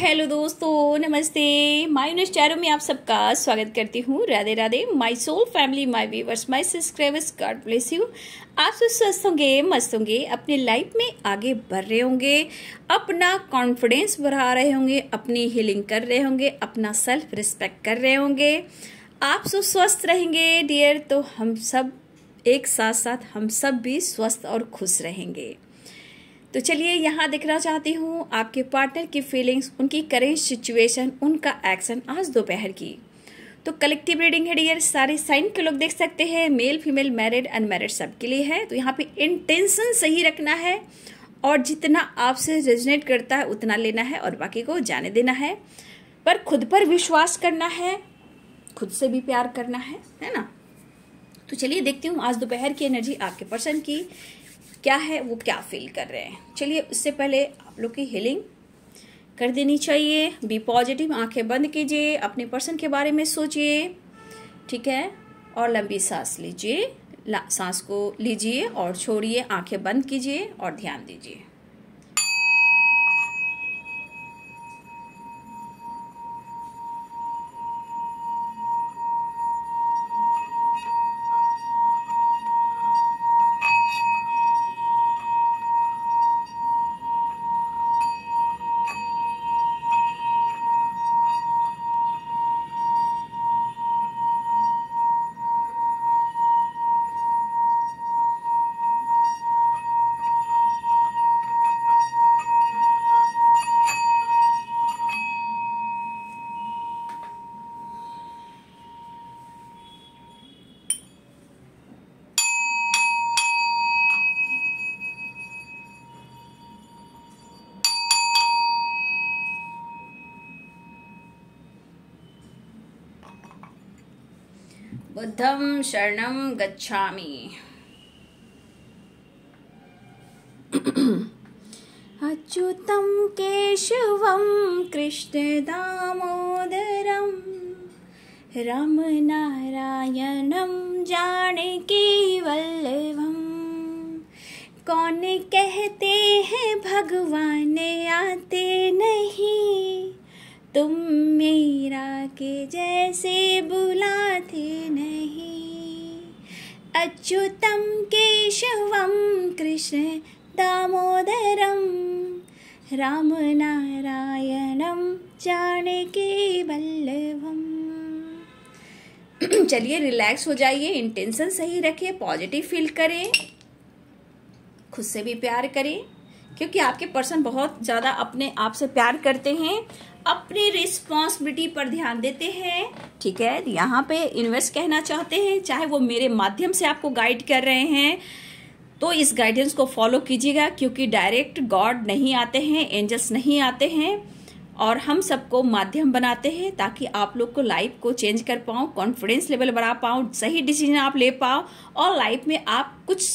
Hello दोस्तों नमस्ते माई news Chairo में आप सबका स्वागत करती हूँ Radhe Radhe my soul family my viewers my subscribers God bless you आप सब स्वस्थ होंगे मस्त होंगे अपने लाइफ में आगे बढ़ रहे होंगे अपना कॉन्फिडेंस बढ़ा रहे होंगे अपनी हीलिंग कर रहे होंगे अपना सेल्फ रिस्पेक्ट कर रहे होंगे आप सब स्वस्थ रहेंगे डियर तो हम सब एक साथ साथ हम सब भी स्वस्थ और खुश रहेंगे तो चलिए यहाँ देखना चाहती हूँ आपके पार्टनर की फीलिंग्स उनकी करेंट सिचुएशन उनका एक्शन आज दोपहर की तो कलेक्टिव रीडिंग है डियर सारे साइन के लोग देख सकते हैं मेल फीमेल मैरिड अनमैरिड सबके लिए है तो यहाँ पे इंटेंशन सही रखना है और जितना आपसे रेजनेट करता है उतना लेना है और बाकी को जाने देना है पर खुद पर विश्वास करना है खुद से भी प्यार करना है है ना तो चलिए देखती हूँ आज दोपहर की एनर्जी आपके पर्सन की क्या है वो क्या फील कर रहे हैं चलिए उससे पहले आप लोग की हीलिंग कर देनी चाहिए बी पॉजिटिव आंखें बंद कीजिए अपने पर्सन के बारे में सोचिए ठीक है और लंबी सांस लीजिए सांस को लीजिए और छोड़िए आंखें बंद कीजिए और ध्यान दीजिए शरण गच्छा बुद्धं केशव कृष्ण अच्युतं केशवं नारायण रमनारायणं वल्लभ कौन कहते हैं भगवान आते नहीं तुम मेरा के जैसे बुलाते अच्युतं केशवं कृष्ण दामोदरं रामनारायणं जानकीवल्लभम् चलिए रिलैक्स हो जाइए इंटेंशन सही रखिए पॉजिटिव फील करें खुद से भी प्यार करें क्योंकि आपके पर्सन बहुत ज़्यादा अपने आप से प्यार करते हैं अपनी रिस्पॉन्सिबिलिटी पर ध्यान देते हैं ठीक है यहाँ पे इन्वेस्ट कहना चाहते हैं चाहे वो मेरे माध्यम से आपको गाइड कर रहे हैं तो इस गाइडेंस को फॉलो कीजिएगा क्योंकि डायरेक्ट गॉड नहीं आते हैं एंजल्स नहीं आते हैं और हम सबको माध्यम बनाते हैं ताकि आप लोग को लाइफ को चेंज कर पाओ कॉन्फिडेंस लेवल बढ़ा पाओ सही डिसीजन आप ले पाओ और लाइफ में आप कुछ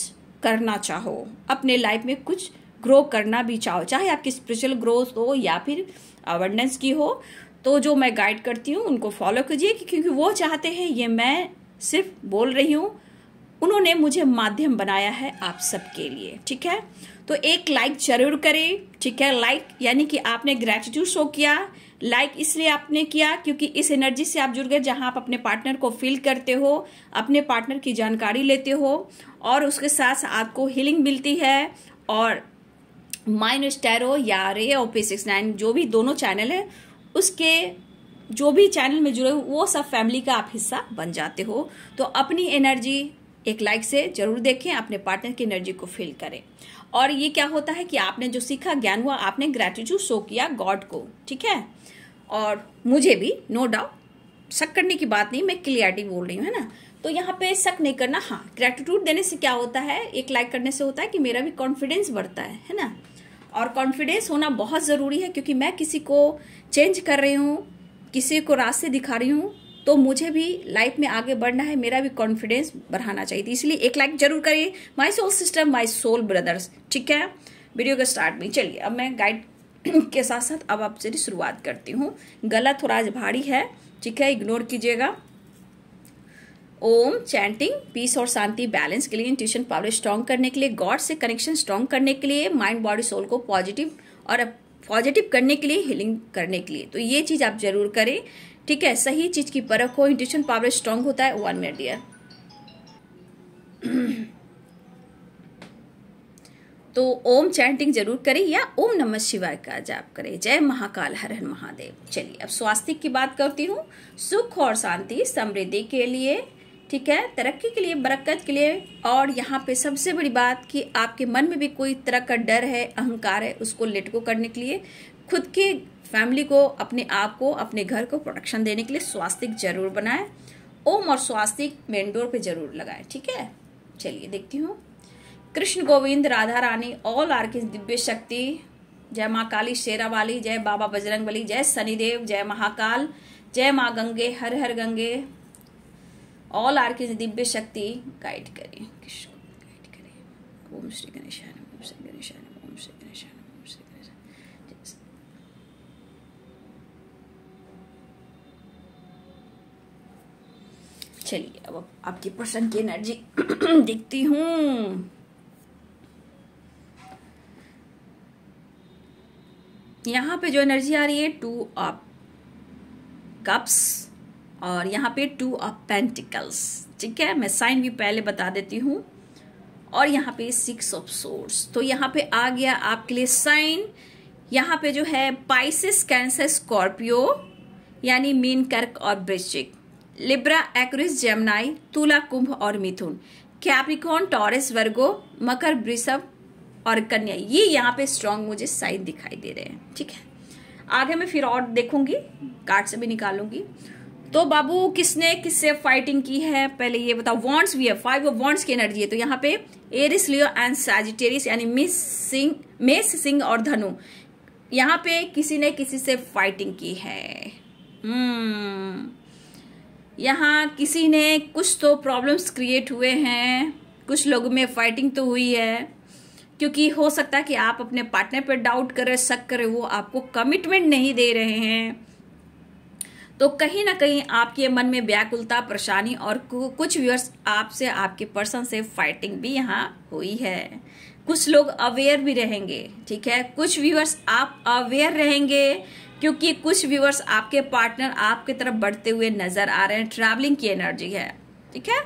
करना चाहो अपने लाइफ में कुछ ग्रो करना भी चाहो चाहे आपकी स्पिरिचुअल ग्रोथ हो या फिर अवेयरनेस की हो तो जो मैं गाइड करती हूँ उनको फॉलो कीजिए क्योंकि वो चाहते हैं ये मैं सिर्फ बोल रही हूँ उन्होंने मुझे माध्यम बनाया है आप सबके लिए ठीक है तो एक लाइक जरूर करें ठीक है लाइक यानी कि आपने ग्रेटिट्यूड शो किया लाइक इसलिए आपने किया क्योंकि इस एनर्जी से आप जुड़ गए जहां आप अपने पार्टनर को फील करते हो अपने पार्टनर की जानकारी लेते हो और उसके साथ आपको हीलिंग मिलती है और माइन स्टैरो या रे और पे सिक्स नाइन जो भी दोनों चैनल है उसके जो भी चैनल में जुड़े हुए वो सब फैमिली का आप हिस्सा बन जाते हो तो अपनी एनर्जी एक लाइक से जरूर देखें अपने पार्टनर की एनर्जी को फील करें और ये क्या होता है कि आपने जो सीखा ज्ञान हुआ आपने ग्रेटिट्यूड शो किया गॉड को ठीक है और मुझे भी नो डाउट शक करने की बात नहीं मैं क्लियरिटी बोल रही हूँ है ना तो यहाँ पे शक नहीं करना हाँ ग्रेटिट्यूड देने से क्या होता है एक लाइक करने से होता है कि मेरा भी कॉन्फिडेंस बढ़ता है है ना और कॉन्फिडेंस होना बहुत ज़रूरी है क्योंकि मैं किसी को चेंज कर रही हूँ किसी को रास्ते दिखा रही हूँ तो मुझे भी लाइफ में आगे बढ़ना है मेरा भी कॉन्फिडेंस बढ़ाना चाहिए तो इसलिए एक लाइक जरूर करिए my soul system my soul brothers ठीक है वीडियो के स्टार्ट में चलिए अब मैं गाइड के साथ साथ अब आपसे शुरुआत करती हूँ गला थोड़ा आज भारी है ठीक है इग्नोर कीजिएगा ओम चैंटिंग पीस और शांति बैलेंस के लिए इंट्यूशन पावर स्ट्रांग करने के लिए गॉड से कनेक्शन स्ट्रांग करने के लिए माइंड बॉडी सोल को पॉजिटिव और पॉजिटिव करने के लिए हीलिंग करने के लिए तो ये चीज़ आप जरूर करें ठीक है सही चीज़ की परख हो इंट्यूशन पावर स्ट्रांग होता है वन मिनट डियर तो ओम चैंटिंग जरूर करें या ओम नमः शिवाय का जाप करें जय महाकाल हर हर महादेव चलिए अब स्वास्थ्य की बात करती हूँ सुख और शांति समृद्धि के लिए ठीक है तरक्की के लिए बरकत के लिए और यहाँ पे सबसे बड़ी बात कि आपके मन में भी कोई तरह का डर है अहंकार है उसको लेटको करने के लिए खुद की फैमिली को अपने आप को अपने घर को प्रोटेक्शन देने के लिए स्वास्तिक जरूर बनाए ओम और स्वास्तिक मेनडोर पे जरूर लगाए ठीक है चलिए देखती हूँ कृष्ण गोविंद राधा रानी ऑल आर की दिव्य शक्ति जय माँ काली शेरा वाली जय बाबा बजरंग बली जय शनिदेव जय महाकाल जय माँ गंगे हर हर गंगे ऑल आर के दिव्य शक्ति गाइड करें गाइड ओम श्री गणेश ओम श्री ओम श्री ओम श्री चलिए अब आपके पर्सन की एनर्जी देखती हूँ यहाँ पे जो एनर्जी आ रही है टू आप कप्स और यहाँ पे टू ऑफ पेंटिकल्स ठीक है मैं साइन भी पहले बता देती हूँ और यहाँ पे सिक्स ऑफ सोर्स तो यहाँ पे आ गया आपके लिए साइन यहाँ पे जो है पाइसिस कैंसर स्कॉर्पियो यानी मीन कर्क और ब्रिस्टिक लिब्रा एक्रिस जेमनाई तुला कुंभ और मिथुन कैप्रिकॉन टॉरस वर्गो मकर वृषभ और कन्या ये यहाँ पे स्ट्रांग मुझे साइन दिखाई दे रहे हैं ठीक है आगे मैं फिर और देखूंगी कार्ड से भी निकालूंगी तो बाबू किसने किससे फाइटिंग की है पहले ये बताओ वॉन्ट्स भी है फाइव वॉन्ट्स की एनर्जी है तो यहाँ पे एरिस लियो एंड सैजिटेरिस यानी मिस सिंह मेस सिंह और धनु यहाँ पे किसी ने किसी से फाइटिंग की है hmm. यहाँ किसी ने कुछ तो प्रॉब्लम्स क्रिएट हुए हैं कुछ लोगों में फाइटिंग तो हुई है क्योंकि हो सकता है कि आप अपने पार्टनर पर डाउट करें शक करें वो आपको कमिटमेंट नहीं दे रहे हैं तो कहीं ना कहीं आपके मन में व्याकुलता परेशानी और कुछ व्यूअर्स आपसे आपके पर्सन से फाइटिंग भी यहाँ हुई है कुछ लोग अवेयर भी रहेंगे ठीक है कुछ व्यूअर्स आप अवेयर रहेंगे क्योंकि कुछ व्यूअर्स आपके पार्टनर आपकी तरफ बढ़ते हुए नजर आ रहे हैं ट्रैवलिंग की एनर्जी है ठीक है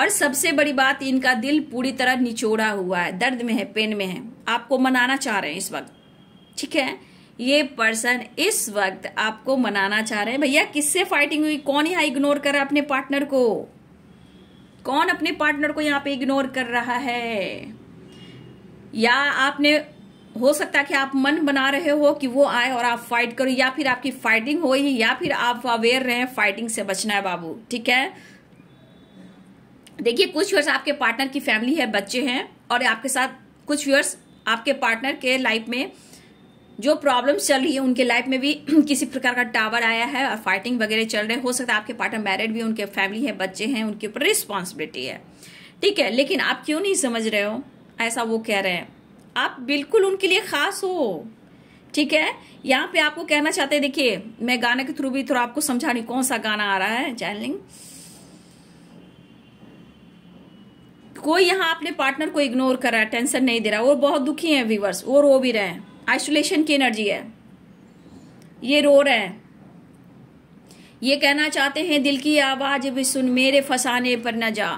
और सबसे बड़ी बात इनका दिल पूरी तरह निचोड़ा हुआ है दर्द में है पेन में है आपको मनाना चाह रहे हैं इस वक्त ठीक है ये पर्सन इस वक्त आपको मनाना चाह रहे हैं भैया किससे फाइटिंग हुई कौन यहाँ इग्नोर कर रहा है अपने पार्टनर को कौन अपने पार्टनर को यहाँ पे इग्नोर कर रहा है या आपने हो सकता है कि आप मन बना रहे हो कि वो आए और आप फाइट करो या फिर आपकी फाइटिंग हो ही या फिर आप अवेयर रहे फाइटिंग से बचना है बाबू ठीक है देखिए कुछ व्यूअर्स आपके पार्टनर की फैमिली है बच्चे हैं और आपके साथ कुछ व्यूअर्स आपके पार्टनर के लाइफ में जो प्रॉब्लम्स चल रही है उनके लाइफ में भी किसी प्रकार का टावर आया है और फाइटिंग वगैरह चल रहे हो सकता है आपके पार्टनर मैरिड भी उनके फैमिली है बच्चे हैं उनके ऊपर रिस्पॉन्सिबिलिटी है ठीक है लेकिन आप क्यों नहीं समझ रहे हो ऐसा वो कह रहे हैं आप बिल्कुल उनके लिए खास हो ठीक है यहाँ पे आपको कहना चाहते हैं देखिए मैं गाने के थ्रू भी थोड़ा आपको समझा रही कौन सा गाना आ रहा है चैनलिंग कोई यहाँ अपने पार्टनर को इग्नोर कर रहा है टेंशन नहीं दे रहा वो बहुत दुखी है व्यूवर्स वो रो भी रहे हैं आइसोलेशन की एनर्जी है ये रो रहे हैं ये कहना चाहते हैं दिल की आवाज भी सुन मेरे फसाने पर न जा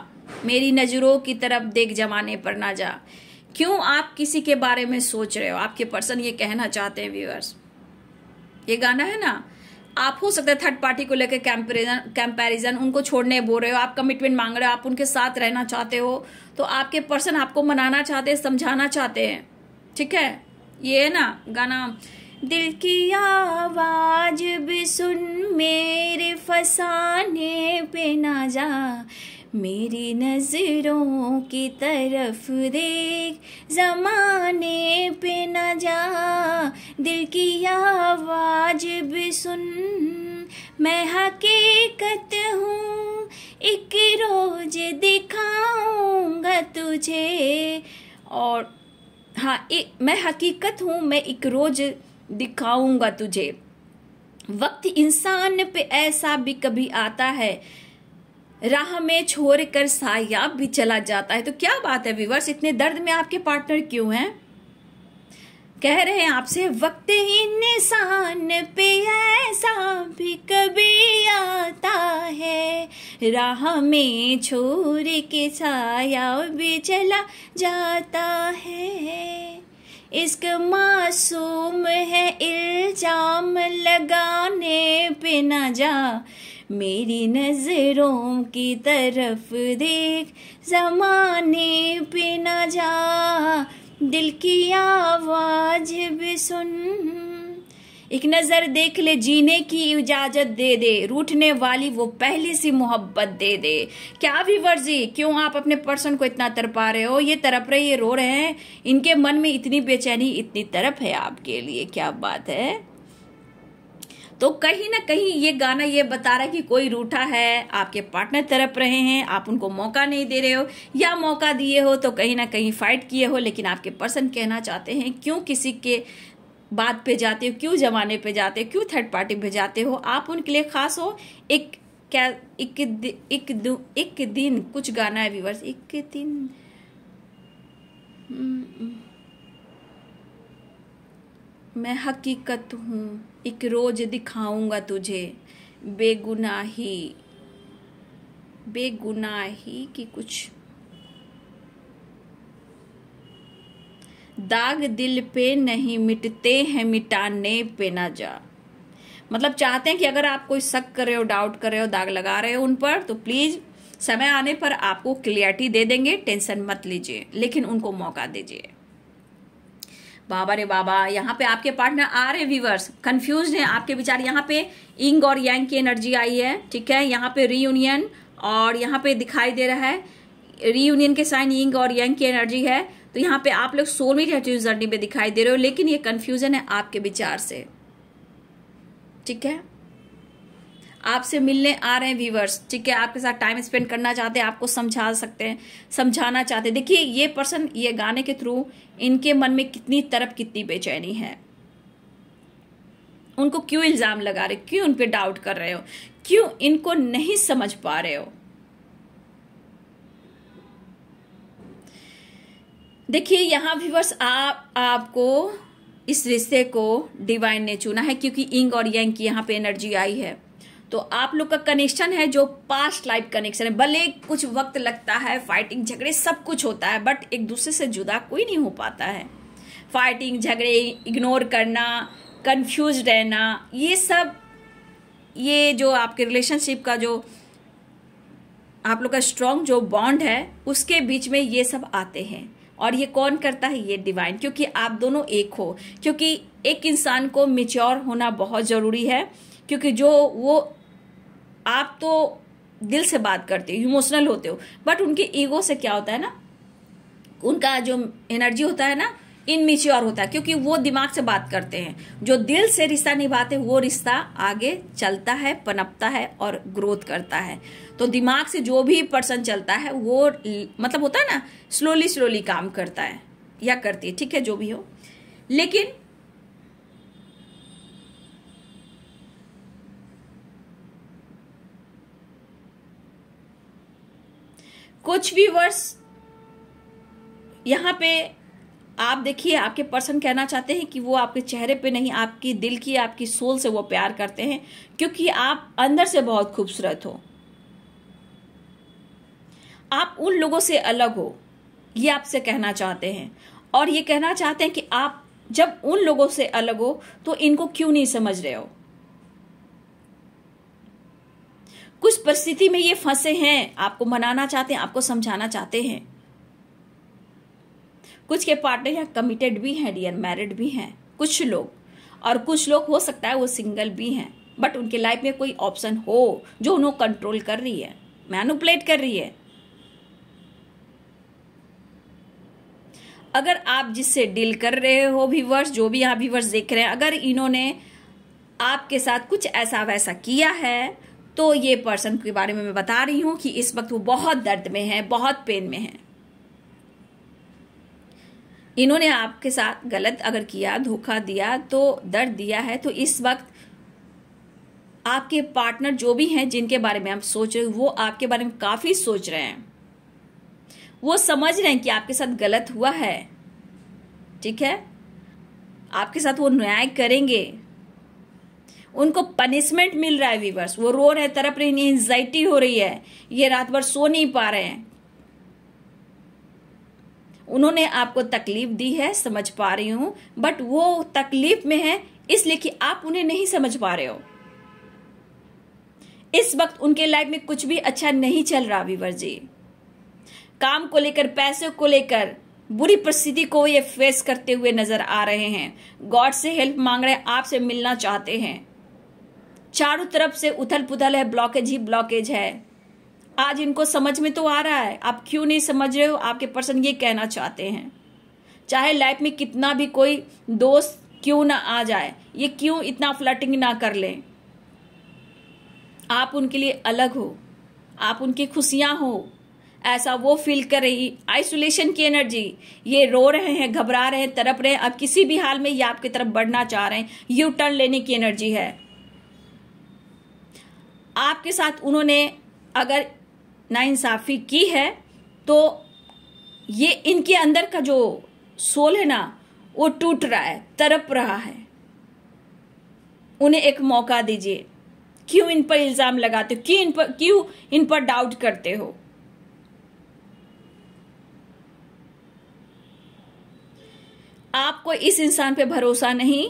मेरी नजरों की तरफ देख जमाने पर ना जा क्यों आप किसी के बारे में सोच रहे हो आपके पर्सन ये कहना चाहते हैं व्यूअर्स ये गाना है ना आप हो सकता है थर्ड पार्टी को लेकर कंपेरिजन कंपैरिजन उनको छोड़ने बोल रहे हो आप कमिटमेंट मांग रहे हो आप उनके साथ रहना चाहते हो तो आपके पर्सन आपको मनाना चाहते हैं समझाना चाहते हैं ठीक है ये ना गाना दिल की आवाज भी सुन मेरे फसाने पे ना जा मेरी नजरों की तरफ देख जमाने पे न जा दिल की आवाज भी सुन मैं हकीकत हूँ एक रोज दिखाऊंगा तुझे और हाँ एक मैं हकीकत हूँ मैं एक रोज दिखाऊंगा तुझे वक्त इंसान पे ऐसा भी कभी आता है राह में छोड़ कर साया भी चला जाता है तो क्या बात है विवर्स इतने दर्द में आपके पार्टनर क्यों हैं कह रहे हैं आपसे वक्त ही निशान पे ऐसा भी कभी आता है राह में छोर के साया भी चला जाता है इश्क मासूम है इल्जाम लगाने पे न जा मेरी नजरों की तरफ देख जमाने पे न जा दिल की आवाज भी सुन एक नज़र देख ले जीने की इजाज़त दे दे रूठने वाली वो पहली सी मोहब्बत दे दे क्या भी वर्जी क्यों आप अपने पर्सन को इतना तरपा रहे हो ये तरप रहे ये रो रहे हैं इनके मन में इतनी बेचैनी इतनी तरप है आपके लिए क्या बात है तो कहीं ना कहीं ये गाना ये बता रहा है कि कोई रूठा है आपके पार्टनर तरफ रहे हैं आप उनको मौका नहीं दे रहे हो या मौका दिए हो तो कहीं ना कहीं फाइट किए हो लेकिन आपके पर्सन कहना चाहते हैं क्यों किसी के बात पे जाते हो क्यों जमाने पे जाते हो क्यों थर्ड पार्टी पे जाते हो आप उनके लिए खास हो एक क्या एक दि, एक दु, एक दिन कुछ गाना है विवर्स एक दिन हम्म, हम्म। मैं हकीकत हूँ एक रोज दिखाऊंगा तुझे बेगुनाही बेगुनाही की कुछ दाग दिल पे नहीं मिटते हैं मिटाने पे ना जा मतलब चाहते हैं कि अगर आप कोई शक कर रहे हो डाउट कर रहे हो दाग लगा रहे हो उन पर तो प्लीज़ समय आने पर आपको क्लियरिटी दे देंगे टेंशन मत लीजिए लेकिन उनको मौका दीजिए बाबा रे बाबा यहाँ पे आपके पार्टनर आ रहे व्यूवर्स कंफ्यूज हैं आपके विचार यहाँ पे इंग और यंग की एनर्जी आई है ठीक है यहाँ पे रीयूनियन और यहाँ पे दिखाई दे रहा है रीयूनियन के साइन इंग और यंग की एनर्जी है तो यहाँ पे आप लोग सोलमेट एटीट्यूड जर्नी पे दिखाई दे रहे हो लेकिन ये कन्फ्यूजन है आपके विचार से ठीक है आपसे मिलने आ रहे हैं व्यूवर्स ठीक है आपके साथ टाइम स्पेंड करना चाहते हैं आपको समझा सकते हैं समझाना चाहते हैं देखिए ये पर्सन ये गाने के थ्रू इनके मन में कितनी तरफ कितनी बेचैनी है उनको क्यों इल्ज़ाम लगा रहे क्यों उन पर डाउट कर रहे हो क्यों इनको नहीं समझ पा रहे हो देखिए यहां व्यूवर्स आप आपको इस रिश्ते को डिवाइन ने चुना है क्योंकि इंग और यंग की यहां पे एनर्जी आई है तो आप लोग का कनेक्शन है जो पास्ट लाइफ कनेक्शन है भले कुछ वक्त लगता है फाइटिंग झगड़े सब कुछ होता है बट एक दूसरे से जुदा कोई नहीं हो पाता है फाइटिंग झगड़े इग्नोर करना कंफ्यूज रहना ये सब ये जो आपके रिलेशनशिप का जो आप लोग का स्ट्रांग जो बॉन्ड है उसके बीच में ये सब आते हैं और ये कौन करता है ये डिवाइन क्योंकि आप दोनों एक हो क्योंकि एक इंसान को मिच्योर होना बहुत ज़रूरी है क्योंकि जो वो आप तो दिल से बात करते हो इमोशनल होते हो बट उनके ईगो से क्या होता है ना उनका जो एनर्जी होता है ना इनमिच्योर होता है क्योंकि वो दिमाग से बात करते हैं जो दिल से रिश्ता निभाते वो रिश्ता आगे चलता है पनपता है और ग्रोथ करता है तो दिमाग से जो भी पर्सन चलता है वो मतलब होता है ना स्लोली स्लोली काम करता है या करती है ठीक है जो भी हो लेकिन कुछ भी वर्ड्स यहाँ पे आप देखिए आपके पर्सन कहना चाहते हैं कि वो आपके चेहरे पे नहीं आपकी दिल की आपकी सोल से वो प्यार करते हैं क्योंकि आप अंदर से बहुत खूबसूरत हो आप उन लोगों से अलग हो ये आपसे कहना चाहते हैं और ये कहना चाहते हैं कि आप जब उन लोगों से अलग हो तो इनको क्यों नहीं समझ रहे हो कुछ परिस्थिति में ये फंसे हैं आपको मनाना चाहते हैं आपको समझाना चाहते हैं कुछ के पार्टनर यहाँ कमिटेड भी हैं डियर मैरिड भी हैं कुछ लोग और कुछ लोग हो सकता है वो सिंगल भी हैं बट उनके लाइफ में कोई ऑप्शन हो जो उन्होंने कंट्रोल कर रही है मैनुपलेट कर रही है अगर आप जिससे डील कर रहे हो व्यूवर्स जो भी यहाँ व्यूवर्स देख रहे हैं अगर इन्होंने आपके साथ कुछ ऐसा वैसा किया है तो ये पर्सन के बारे में मैं बता रही हूं कि इस वक्त वो बहुत दर्द में है बहुत पेन में है इन्होंने आपके साथ गलत अगर किया धोखा दिया तो दर्द दिया है तो इस वक्त आपके पार्टनर जो भी हैं जिनके बारे में आप सोच रहे हो वो आपके बारे में काफ़ी सोच रहे हैं वो समझ रहे हैं कि आपके साथ गलत हुआ है ठीक है आपके साथ वो न्याय करेंगे उनको पनिशमेंट मिल रहा है वीवर्स वो रो रहे तरफ रही नहीं एंजाइटी हो रही है ये रात भर सो नहीं पा रहे हैं उन्होंने आपको तकलीफ दी है समझ पा रही हूं बट वो तकलीफ में है इसलिए कि आप उन्हें नहीं समझ पा रहे हो इस वक्त उनके लाइफ में कुछ भी अच्छा नहीं चल रहा वीवर जी काम को लेकर पैसों को लेकर बुरी परिस्थिति को ये फेस करते हुए नजर आ रहे हैं गॉड से हेल्प मांग रहे हैं आपसे मिलना चाहते हैं चारों तरफ से उथल पुथल है ब्लॉकेज ही ब्लॉकेज है आज इनको समझ में तो आ रहा है आप क्यों नहीं समझ रहे हो आपके पर्सन ये कहना चाहते हैं चाहे लाइफ में कितना भी कोई दोस्त क्यों ना आ जाए ये क्यों इतना फ्लटिंग ना कर लें आप उनके लिए अलग हो आप उनकी खुशियां हो ऐसा वो फील कर रही आइसोलेशन की एनर्जी ये रो रहे हैं घबरा रहे हैं तरप रहे हैं अब किसी भी हाल में ये आपकी तरफ बढ़ना चाह रहे हैं यू टर्न लेने की एनर्जी है आपके साथ उन्होंने अगर नाइंसाफ़ी की है तो ये इनके अंदर का जो सोल है ना वो टूट रहा है तरप रहा है उन्हें एक मौका दीजिए क्यों इन पर इल्ज़ाम लगाते हो क्यों इन पर क्यों इन पर डाउट करते हो आपको इस इंसान पे भरोसा नहीं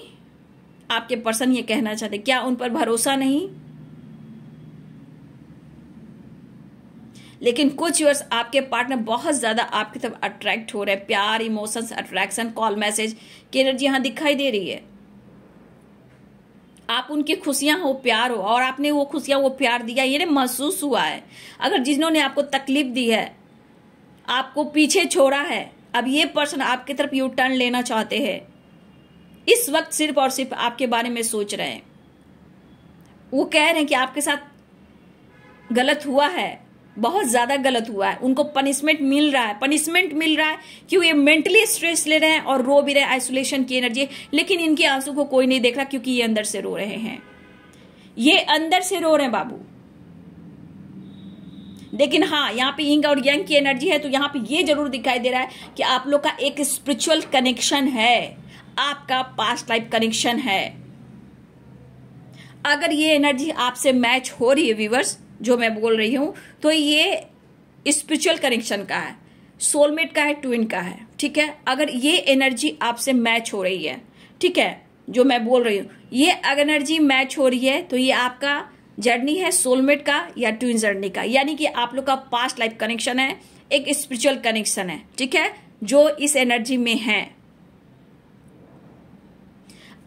आपके पर्सन ये कहना चाहते क्या उन पर भरोसा नहीं लेकिन कुछ यूर्स आपके पार्टनर बहुत ज़्यादा आपकी तरफ अट्रैक्ट हो रहे हैं प्यार इमोशंस अट्रैक्शन कॉल मैसेज की एनर्जी यहां दिखाई दे रही है आप उनकी खुशियां हो प्यार हो और आपने वो खुशियां वो प्यार दिया ये महसूस हुआ है अगर जिन्होंने आपको तकलीफ दी है आपको पीछे छोड़ा है अब ये पर्सन आपकी तरफ यू टर्न लेना चाहते हैं इस वक्त सिर्फ और सिर्फ आपके बारे में सोच रहे हैं वो कह रहे हैं कि आपके साथ गलत हुआ है बहुत ज़्यादा गलत हुआ है उनको पनिशमेंट मिल रहा है पनिशमेंट मिल रहा है क्यों ये मेंटली स्ट्रेस ले रहे हैं और रो भी रहे हैं आइसोलेशन की एनर्जी लेकिन इनके आंसू को कोई नहीं देख रहा क्योंकि ये अंदर से रो रहे हैं ये अंदर से रो रहे हैं बाबू लेकिन हाँ यहाँ पे इंग और यंग की एनर्जी है तो यहाँ पे ये जरूर दिखाई दे रहा है कि आप लोग का एक स्पिरिचुअल कनेक्शन है आपका पास्ट लाइफ कनेक्शन है अगर ये एनर्जी आपसे मैच हो रही है व्यूवर्स जो मैं बोल रही हूँ तो ये स्पिरिचुअल कनेक्शन का है सोलमेट का है ट्विन का है ठीक है अगर ये एनर्जी आपसे मैच हो रही है ठीक है जो मैं बोल रही हूँ ये एनर्जी मैच हो रही है तो ये आपका जर्नी है सोलमेट का या ट्विन जर्नी का यानी कि आप लोग का पास्ट लाइफ कनेक्शन है एक स्पिरिचुअल कनेक्शन है ठीक है जो इस एनर्जी में है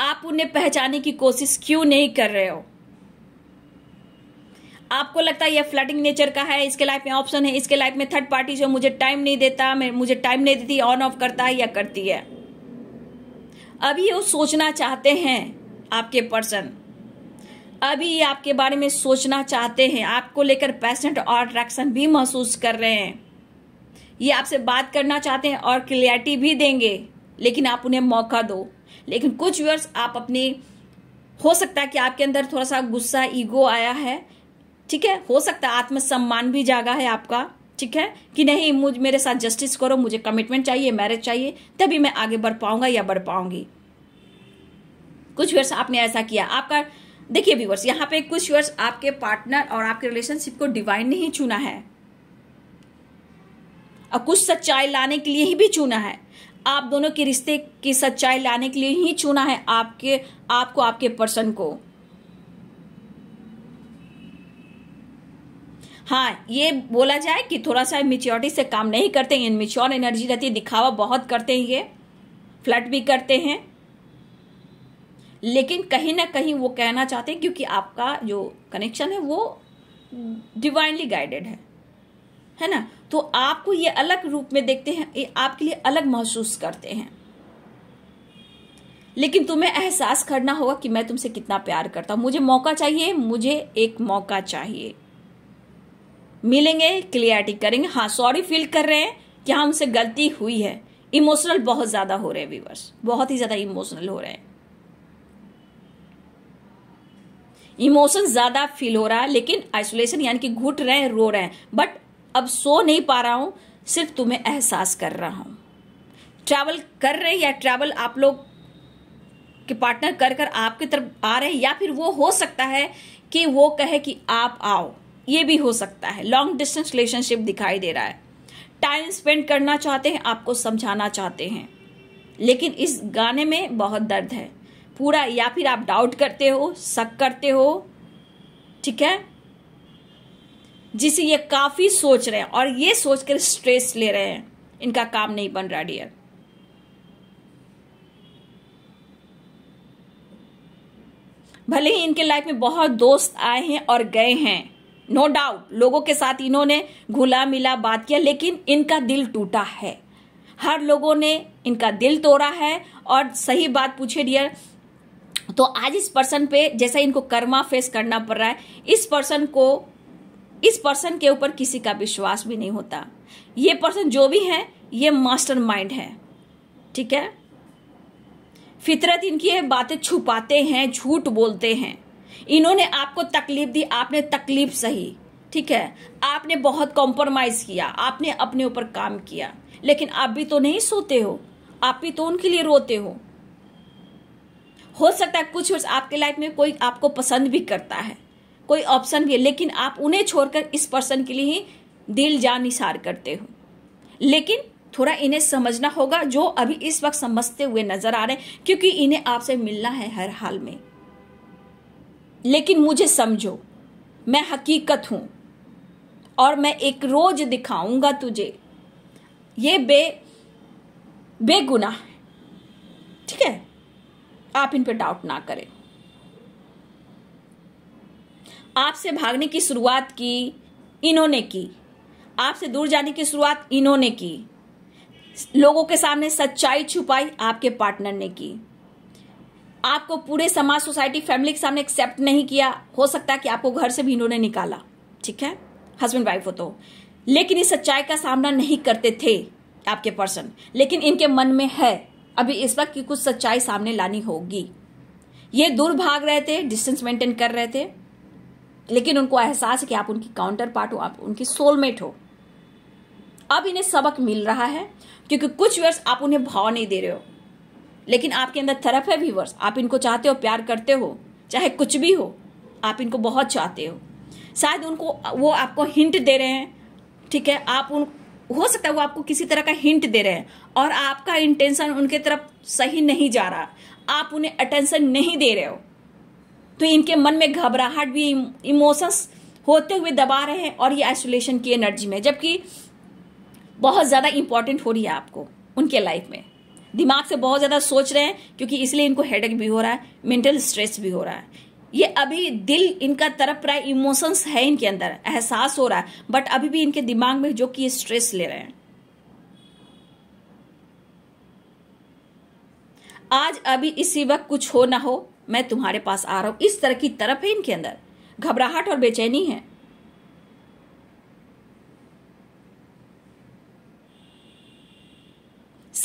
आप उन्हें पहचाने की कोशिश क्यों नहीं कर रहे हो आपको लगता है ये फ्लटिंग नेचर का है इसके लाइफ में ऑप्शन है इसके लाइफ में थर्ड पार्टी जो मुझे टाइम नहीं देता मैं मुझे टाइम नहीं देती ऑन ऑफ करता है या करती है अभी वो सोचना चाहते हैं आपके पर्सन अभी ये आपके बारे में सोचना चाहते हैं आपको लेकर पैसेंट और अट्रैक्शन भी महसूस कर रहे हैं ये आपसे बात करना चाहते हैं और क्लियरिटी भी देंगे लेकिन आप उन्हें मौका दो लेकिन कुछ व्यूअर्स आप अपनी हो सकता है कि आपके अंदर थोड़ा सा गुस्सा ईगो आया है ठीक है हो सकता है आत्मसम्मान भी जागा है आपका ठीक है कि नहीं मुझ मेरे साथ जस्टिस करो मुझे कमिटमेंट चाहिए मैरिज चाहिए तभी मैं आगे बढ़ पाऊंगा या बढ़ पाऊंगी कुछ वर्ष आपने ऐसा किया आपका देखिए व्यूवर्स यहाँ पे कुछ वर्ष आपके पार्टनर और आपके रिलेशनशिप को डिवाइन ने ही चुना है और कुछ सच्चाई लाने के लिए ही भी चुना है आप दोनों के रिश्ते की सच्चाई लाने के लिए ही चुना है आपके आपको आपके पर्सन को हाँ ये बोला जाए कि थोड़ा सा मिच्योरिटी से काम नहीं करते हैं मिच्योर एनर्जी रहती है दिखावा बहुत करते हैं ये फ्लट भी करते हैं लेकिन कहीं ना कहीं वो कहना चाहते हैं क्योंकि आपका जो कनेक्शन है वो डिवाइनली गाइडेड है है ना तो आपको ये अलग रूप में देखते हैं ये आपके लिए अलग महसूस करते हैं लेकिन तुम्हें एहसास करना होगा कि मैं तुमसे कितना प्यार करता हूं मुझे मौका चाहिए मुझे एक मौका चाहिए मिलेंगे क्लियरिटी करेंगे हाँ सॉरी फील कर रहे हैं कि हाँ हमसे गलती हुई है इमोशनल बहुत ज़्यादा हो रहे हैं व्यूवर्स बहुत ही ज़्यादा इमोशनल हो रहे हैं इमोशन ज़्यादा फील हो रहा है लेकिन आइसोलेशन यानी कि घुट रहे हैं रो रहे हैं बट अब सो नहीं पा रहा हूं सिर्फ तुम्हें एहसास कर रहा हूं ट्रैवल कर रहे हैं या ट्रैवल आप लोग के पार्टनर कर कर आपकी तरफ आ रहे हैं या फिर वो हो सकता है कि वो कहे कि आप आओ ये भी हो सकता है लॉन्ग डिस्टेंस रिलेशनशिप दिखाई दे रहा है टाइम स्पेंड करना चाहते हैं आपको समझाना चाहते हैं लेकिन इस गाने में बहुत दर्द है पूरा या फिर आप डाउट करते हो शक करते हो ठीक है जिसे ये काफी सोच रहे हैं और ये सोचकर स्ट्रेस ले रहे हैं इनका काम नहीं बन रहा डियर भले ही इनके लाइफ में बहुत दोस्त आए हैं और गए हैं नो no डाउट लोगों के साथ इन्होंने घुला मिला बात किया लेकिन इनका दिल टूटा है हर लोगों ने इनका दिल तोड़ा है और सही बात पूछे डियर तो आज इस पर्सन पे जैसा इनको कर्मा फेस करना पड़ रहा है इस पर्सन को इस पर्सन के ऊपर किसी का विश्वास भी नहीं होता ये पर्सन जो भी है ये मास्टर माइंड है ठीक है फितरत इनकी है बातें छुपाते हैं झूठ बोलते हैं इन्होंने आपको तकलीफ दी आपने तकलीफ सही ठीक है आपने बहुत कॉम्प्रोमाइज किया आपने अपने ऊपर काम किया लेकिन आप भी तो नहीं सोते हो आप भी तो उनके लिए रोते हो हो सकता है कुछ आपके लाइफ में कोई आपको पसंद भी करता है कोई ऑप्शन भी है लेकिन आप उन्हें छोड़कर इस पर्सन के लिए ही दिल जान निसार करते हो लेकिन थोड़ा इन्हें समझना होगा जो अभी इस वक्त समझते हुए नजर आ रहे हैं क्योंकि इन्हें आपसे मिलना है हर हाल में लेकिन मुझे समझो मैं हकीकत हूं और मैं एक रोज दिखाऊंगा तुझे ये बे बेगुना है ठीक है आप इन पर डाउट ना करें आपसे भागने की शुरुआत की इन्होंने की आपसे दूर जाने की शुरुआत इन्होंने की लोगों के सामने सच्चाई छुपाई आपके पार्टनर ने की आपको पूरे समाज सोसाइटी फैमिली के सामने एक्सेप्ट नहीं किया हो सकता कि आपको घर से भी इन्होंने निकाला ठीक है हस्बैंड वाइफ हो तो लेकिन इस सच्चाई का सामना नहीं करते थे आपके पर्सन लेकिन इनके मन में है अभी इस वक्त की कुछ सच्चाई सामने लानी होगी ये दूर भाग रहे थे डिस्टेंस मेंटेन कर रहे थे लेकिन उनको एहसास है कि आप उनकी काउंटर पार्ट हो आप उनकी सोलमेट हो अब इन्हें सबक मिल रहा है क्योंकि कुछ वर्ष आप उन्हें भाव नहीं दे रहे हो लेकिन आपके अंदर तरफ है व्यूवर्स आप इनको चाहते हो प्यार करते हो चाहे कुछ भी हो आप इनको बहुत चाहते हो शायद उनको वो आपको हिंट दे रहे हैं ठीक है आप उन हो सकता है वो आपको किसी तरह का हिंट दे रहे हैं और आपका इंटेंशन उनके तरफ सही नहीं जा रहा आप उन्हें अटेंशन नहीं दे रहे हो तो इनके मन में घबराहट भी इमोशंस होते हुए दबा रहे हैं और ये आइसोलेशन की एनर्जी में जबकि बहुत ज़्यादा इंपॉर्टेंट हो रही है आपको उनके लाइफ में दिमाग से बहुत ज़्यादा सोच रहे हैं क्योंकि इसलिए इनको हेडेक भी हो रहा है मेंटल स्ट्रेस भी हो रहा है ये अभी दिल इनका तरफ रहा है इमोशंस है इनके अंदर एहसास हो रहा है बट अभी भी इनके दिमाग में जो कि ये स्ट्रेस ले रहे हैं आज अभी इसी वक्त कुछ हो ना हो मैं तुम्हारे पास आ रहा हूं इस तरह की तरफ है इनके अंदर घबराहट और बेचैनी है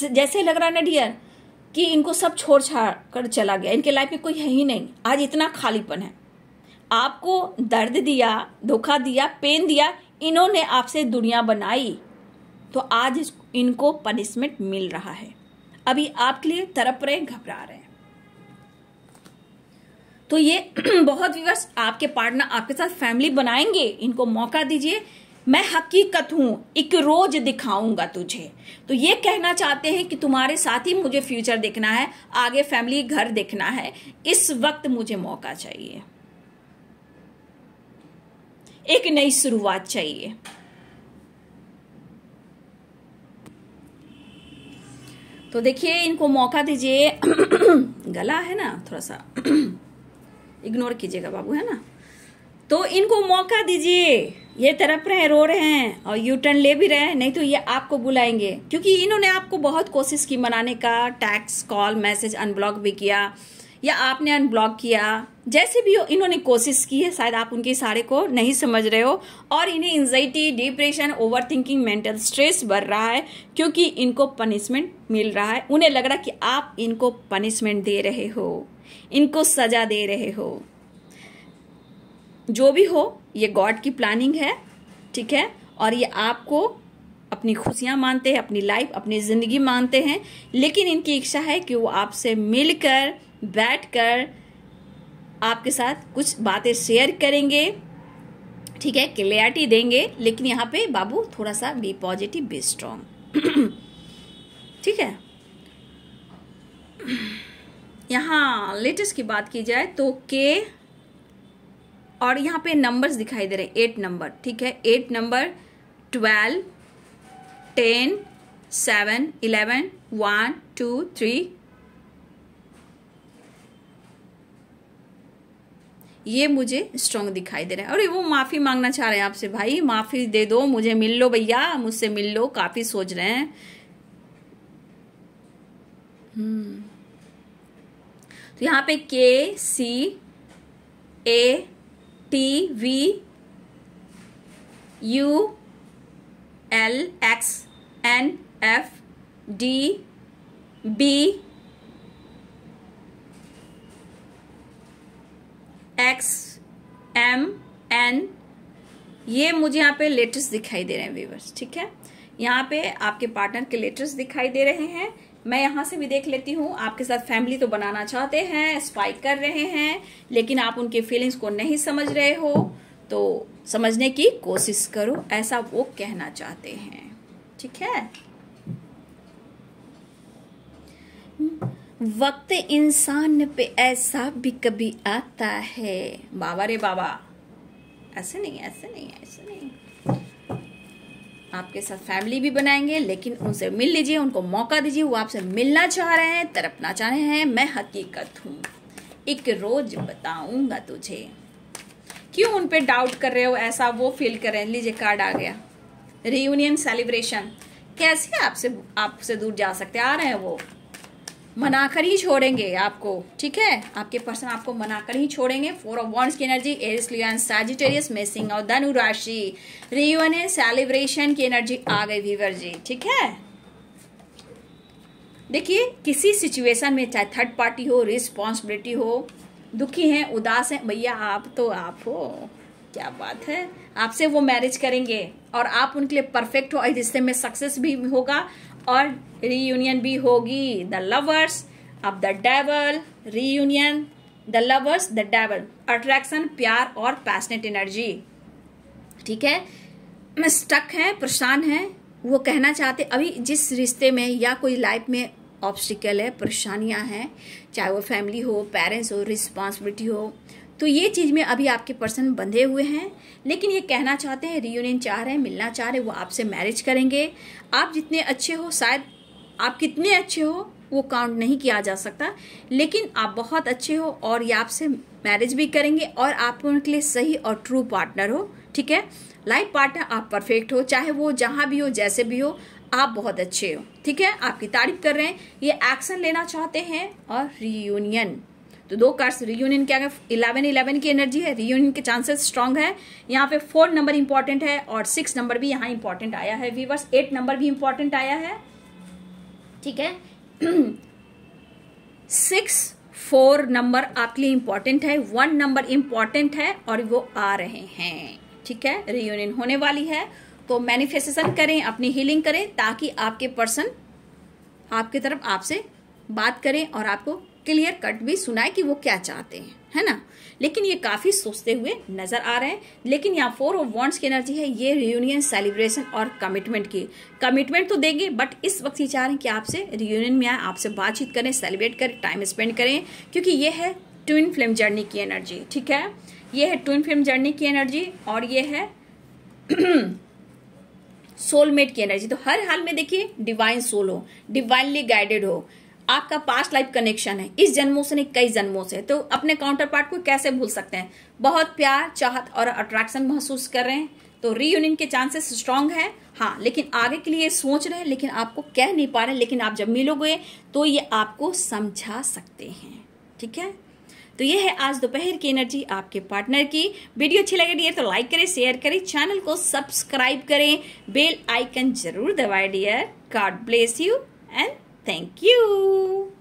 जैसे लग रहा है ना डियर कि इनको सब छोड़ छाड़ कर चला गया इनके लाइफ में कोई है ही नहीं आज इतना खालीपन है आपको दर्द दिया धोखा दिया पेन दिया इन्होंने आपसे दुनिया बनाई तो आज इनको पनिशमेंट मिल रहा है अभी आपके लिए तरप रहे घबरा रहे तो ये बहुत विवश आपके पार्टनर आपके साथ फैमिली बनाएंगे इनको मौका दीजिए मैं हकीकत हूँ एक रोज दिखाऊंगा तुझे तो ये कहना चाहते हैं कि तुम्हारे साथ ही मुझे फ्यूचर देखना है आगे फैमिली घर देखना है इस वक्त मुझे मौका चाहिए एक नई शुरुआत चाहिए तो देखिए इनको मौका दीजिए गला है ना थोड़ा सा इग्नोर कीजिएगा बाबू है ना तो इनको मौका दीजिए ये तरफ रहे रो रहे हैं और यू टर्न ले भी रहे हैं नहीं तो ये आपको बुलाएंगे क्योंकि इन्होंने आपको बहुत कोशिश की मनाने का टैक्स कॉल मैसेज अनब्लॉक भी किया या आपने अनब्लॉक किया जैसे भी हो इन्होंने कोशिश की है शायद आप उनके इशारे को नहीं समझ रहे हो और इन्हें anxiety depression over thinking mental stress बढ़ रहा है क्योंकि इनको पनिशमेंट मिल रहा है उन्हें लग रहा कि आप इनको पनिशमेंट दे रहे हो इनको सजा दे रहे हो जो भी हो ये गॉड की प्लानिंग है ठीक है और ये आपको अपनी खुशियां मानते हैं अपनी लाइफ अपनी जिंदगी मानते हैं लेकिन इनकी इच्छा है कि वो आपसे मिलकर बैठकर आपके साथ कुछ बातें शेयर करेंगे ठीक है क्लियरिटी देंगे लेकिन यहाँ पे बाबू थोड़ा सा बी पॉजिटिव बी स्ट्रांग ठीक है यहाँ लेटेस्ट की बात की जाए तो के और यहाँ पे नंबर्स दिखाई दे रहे हैं एट नंबर ठीक है eight number twelve ten seven eleven one two three ये मुझे स्ट्रॉन्ग दिखाई दे रहा है और वो माफ़ी मांगना चाह रहे हैं आपसे भाई माफ़ी दे दो मुझे मिल लो भैया मुझसे मिल लो काफ़ी सोच रहे हैं हम्म। तो यहाँ पे K C A T V U L X N F D B X M N ये मुझे यहाँ पे लेटर्स दिखाई दे रहे हैं व्यूवर्स ठीक है यहाँ पे आपके पार्टनर के लेटर्स दिखाई दे रहे हैं मैं यहाँ से भी देख लेती हूँ आपके साथ फैमिली तो बनाना चाहते हैं स्पाइक कर रहे हैं लेकिन आप उनके फीलिंग्स को नहीं समझ रहे हो तो समझने की कोशिश करो ऐसा वो कहना चाहते हैं ठीक है वक्त इंसान पे ऐसा भी कभी आता है बाबा रे बाबा ऐसे नहीं ऐसे नहीं ऐसे नहीं आपके साथ फैमिली भी बनाएंगे लेकिन उनसे मिल लीजिए उनको मौका दीजिए वो आपसे मिलना चाह रहे हैं तरपना चाह रहे हैं मैं हकीकत हूँ एक रोज बताऊंगा तुझे क्यों उन पे डाउट कर रहे हो ऐसा वो फील कर हैं लीजिए कार्ड आ गया रियूनियन सेलिब्रेशन कैसे आपसे आपसे दूर जा सकते आ रहे हैं वो मना कर ही छोड़ेंगे आपको ठीक है आपके पर्सन आपको मना कर ही छोड़ेंगे फोर ऑफ वॉन्ट्स की एनर्जी एरिस लियन मेसिंग और धनु राशि सेलिब्रेशन की एनर्जी आ गई वीवर जी ठीक है देखिए किसी सिचुएशन में चाहे थर्ड पार्टी हो रिस्पॉन्सिबिलिटी हो दुखी हैं उदास हैं भैया आप तो आप हो क्या बात है आपसे वो मैरिज करेंगे और आप उनके लिए परफेक्ट हो और जिससे में सक्सेस भी होगा और रीयूनियन भी होगी द लवर्स अब the devil reunion the lovers the devil attraction प्यार और पैशनेट एनर्जी ठीक है स्टक है परेशान है वो कहना चाहते अभी जिस रिश्ते में या कोई लाइफ में ऑब्स्टिकल है परेशानियां हैं चाहे वो फैमिली हो पेरेंट्स हो रिस्पॉन्सिबिलिटी हो तो ये चीज़ में अभी आपके पर्सन बंधे हुए हैं लेकिन ये कहना चाहते हैं रीयूनियन चाह रहे हैं मिलना चाह रहे हैं वो आपसे मैरिज करेंगे आप जितने अच्छे हो शायद आप कितने अच्छे हो वो काउंट नहीं किया जा सकता लेकिन आप बहुत अच्छे हो और ये आपसे मैरिज भी करेंगे और आप उनके लिए सही और ट्रू पार्टनर हो ठीक है लाइफ पार्टनर आप परफेक्ट हो चाहे वो जहाँ भी हो जैसे भी हो आप बहुत अच्छे हो ठीक है आपकी तारीफ कर रहे हैं ये एक्शन लेना चाहते हैं और रीयूनियन तो दो कार्ड्स रियूनियन क्या इलेवन इलेवन की एनर्जी है रियूनियन के चांसेस स्ट्रांग है यहाँ पे फोर नंबर इंपॉर्टेंट है और सिक्स नंबर भी यहाँ इंपॉर्टेंट आया है वीवर्स एट नंबर भी इंपॉर्टेंट आया है ठीक है सिक्स फोर नंबर आपके लिए इंपॉर्टेंट है वन नंबर इंपॉर्टेंट है और वो आ रहे हैं ठीक है रियूनियन होने वाली है तो मैनिफेस्टेशन करें अपनी हीलिंग करें ताकि आपके पर्सन आपकी तरफ आपसे बात करें और आपको क्लियर कट भी सुनाए कि वो क्या चाहते हैं है ना लेकिन ये काफ़ी सोचते हुए नजर आ रहे हैं लेकिन यहाँ फोर ऑफ वॉन्ट्स की एनर्जी है ये रियूनियन सेलिब्रेशन और कमिटमेंट की कमिटमेंट तो देंगे बट इस वक्त ये चाह रहे हैं कि आपसे रियूनियन में आए आपसे बातचीत करें सेलिब्रेट करें टाइम स्पेंड करें क्योंकि ये है ट्विन फिल्म जर्नी की एनर्जी ठीक है ये है ट्विन फिल्म जर्नी की एनर्जी और ये है सोलमेट की एनर्जी तो हर हाल में देखिए डिवाइन सोल हो डिवाइनली गाइडेड हो आपका पास्ट लाइफ कनेक्शन है इस जन्मों से नहीं कई जन्मों से तो अपने काउंटर पार्ट को कैसे भूल सकते हैं बहुत प्यार चाहत और अट्रैक्शन महसूस कर रहे हैं तो रीयूनियन के चांसेस स्ट्रांग है हाँ लेकिन आगे के लिए सोच रहे हैं लेकिन आपको कह नहीं पा रहे लेकिन आप जब मिलोगे तो ये आपको समझा सकते हैं ठीक है तो ये है आज दोपहर की एनर्जी आपके पार्टनर की वीडियो अच्छी लगे डियर तो लाइक करें शेयर करें चैनल को सब्सक्राइब करें बेल आइकन जरूर दबाए dear god bless you and Thank you.